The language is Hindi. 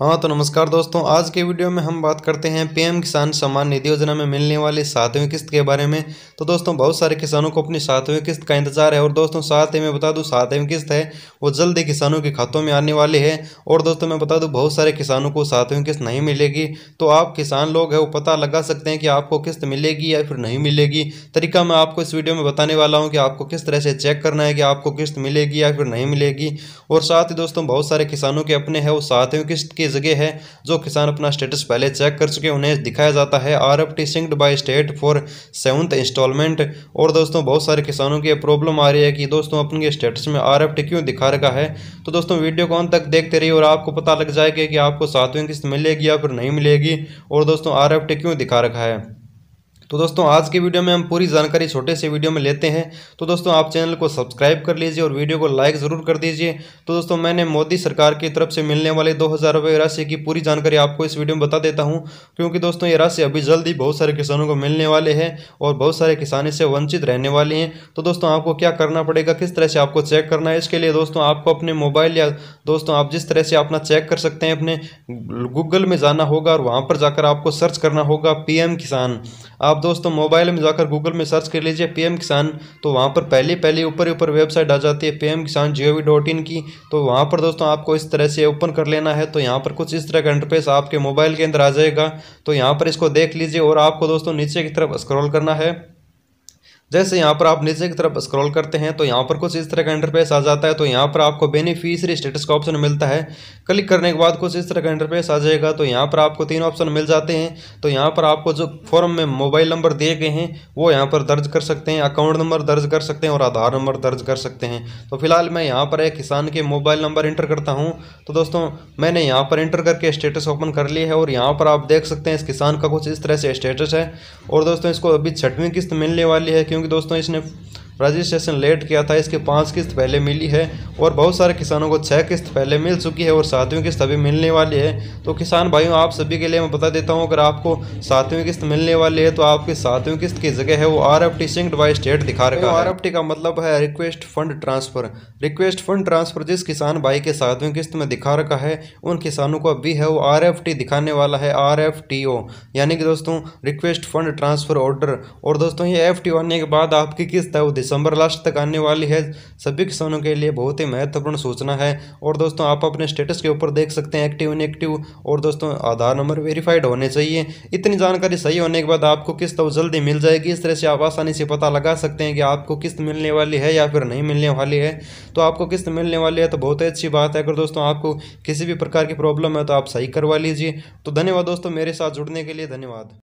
हाँ तो नमस्कार दोस्तों आज के वीडियो में हम बात करते हैं पीएम किसान सम्मान निधि योजना में मिलने वाले सातवें किस्त के बारे में तो दोस्तों बहुत सारे किसानों को अपनी सातवें किस्त का इंतजार है और दोस्तों साथ ही मैं बता दूं सातवें किस्त है वो जल्द ही किसानों के खातों में आने वाली है और दोस्तों मैं बता दूँ बहुत सारे किसानों को सातवें किस्त नहीं मिलेगी तो आप किसान लोग है वो पता लगा सकते हैं कि आपको किस्त मिलेगी या फिर नहीं मिलेगी तरीका मैं आपको इस वीडियो में बताने वाला हूँ कि आपको किस तरह से चेक करना है कि आपको किस्त मिलेगी या फिर नहीं मिलेगी और साथ ही दोस्तों बहुत सारे किसानों के अपने हैं वो सातवें किस्त की जगह है जो किसान अपना स्टेटस पहले चेक कर चुके उन्हें दिखाया जाता है R F T signed by state for seventh installment और दोस्तों बहुत सारे किसानों की प्रॉब्लम आ रही है कि दोस्तों अपने स्टेटस में आर एफ टी क्यों दिखा रखा है तो दोस्तों वीडियो कौन तक देखते रहिए और आपको पता लग जाएगा कि आपको सातवीं किस्त मिलेगी या फिर नहीं मिलेगी और दोस्तों आर एफ टी क्यों दिखा रखा है तो दोस्तों आज के वीडियो में हम पूरी जानकारी छोटे से वीडियो में लेते हैं तो दोस्तों आप चैनल को सब्सक्राइब कर लीजिए और वीडियो को लाइक ज़रूर कर दीजिए तो दोस्तों मैंने मोदी सरकार की तरफ से मिलने वाले दो हज़ार रुपये राशि की पूरी जानकारी आपको इस वीडियो में बता देता हूँ क्योंकि दोस्तों ये राशि अभी जल्द ही बहुत सारे किसानों को मिलने वाले हैं और बहुत सारे किसान इससे वंचित रहने वाले हैं तो दोस्तों आपको क्या करना पड़ेगा किस तरह से आपको चेक करना है इसके लिए दोस्तों आपको अपने मोबाइल या दोस्तों आप जिस तरह से अपना चेक कर सकते हैं अपने गूगल में जाना होगा और वहाँ पर जाकर आपको सर्च करना होगा पीएम किसान आप दोस्तों मोबाइल में जाकर गूगल में सर्च कर लीजिए पीएम किसान तो वहाँ पर पहले पहले ऊपर ऊपर वेबसाइट आ जाती है पीएम किसान जी की तो वहाँ पर दोस्तों आपको इस तरह से ओपन कर लेना है तो यहाँ पर कुछ इस तरह का इंटरफेस आपके मोबाइल के अंदर आ जाएगा तो यहाँ पर इसको देख लीजिए और आपको दोस्तों नीचे की तरफ स्क्रॉल करना है जैसे यहाँ पर आप नीचे की तरफ स्क्रॉल करते हैं तो यहाँ पर कुछ इस तरह का इंटरफेस आ जाता है तो यहाँ पर आपको बेनिफिशियरी स्टेटस का ऑप्शन मिलता है क्लिक करने के बाद कुछ इस तरह का इंटरफेस आ जाएगा तो यहाँ पर आपको तीन ऑप्शन मिल जाते हैं तो यहाँ पर आपको जो फॉर्म में मोबाइल नंबर दिए गए हैं वो यहाँ पर दर्ज कर सकते हैं अकाउंट नंबर दर्ज कर सकते हैं और आधार नंबर दर्ज कर सकते हैं तो फिलहाल मैं यहाँ पर एक किसान के मोबाइल नंबर इंटर करता हूँ तो दोस्तों मैंने यहाँ पर इंटर करके स्टेटस ओपन कर लिया है और यहाँ पर आप देख सकते हैं इस किसान का कुछ इस तरह से स्टेटस है और दोस्तों इसको अभी छठवीं किस्त मिलने वाली है क्योंकि क्योंकि दोस्तों इसने रजिस्ट्रेशन लेट किया था इसके पाँच किस्त पहले मिली है और बहुत सारे किसानों को छः किस्त पहले मिल चुकी है और सातवीं किस्त अभी मिलने वाली है तो किसान भाइयों आप सभी के लिए मैं बता देता हूँ अगर आपको सातवीं किस्त मिलने वाली है तो आपकी सातवीं किस्त की जगह है वो R F T by state दिखा रहे हैं आर एफ टी का मतलब है request fund transfer request fund transfer जिस किसान भाई के सातवीं किस्त में दिखा रखा है उन किसानों को अभी है वो आर एफ टी दिखाने वाला है आर एफ टी ओ यानी कि दोस्तों रिक्वेस्ट फंड ट्रांसफ़र ऑर्डर और दोस्तों ये एफ टी होने के बाद आपकी किस्त है वो दिसंबर लास्ट तक आने वाली है सभी किसानों के लिए बहुत ही महत्वपूर्ण सूचना है और दोस्तों आप अपने स्टेटस के ऊपर देख सकते हैं एक्टिव इनएक्टिव और दोस्तों आधार नंबर वेरीफाइड होने चाहिए इतनी जानकारी सही होने के बाद आपको किस्त तो जल्दी मिल जाएगी इस तरह से आप आसानी से पता लगा सकते हैं कि आपको किस्त मिलने वाली है या फिर नहीं मिलने वाली है तो आपको किस्त मिलने वाली है तो बहुत ही अच्छी बात है अगर दोस्तों आपको किसी भी प्रकार की प्रॉब्लम है तो आप सही करवा लीजिए तो धन्यवाद दोस्तों मेरे साथ जुड़ने के लिए धन्यवाद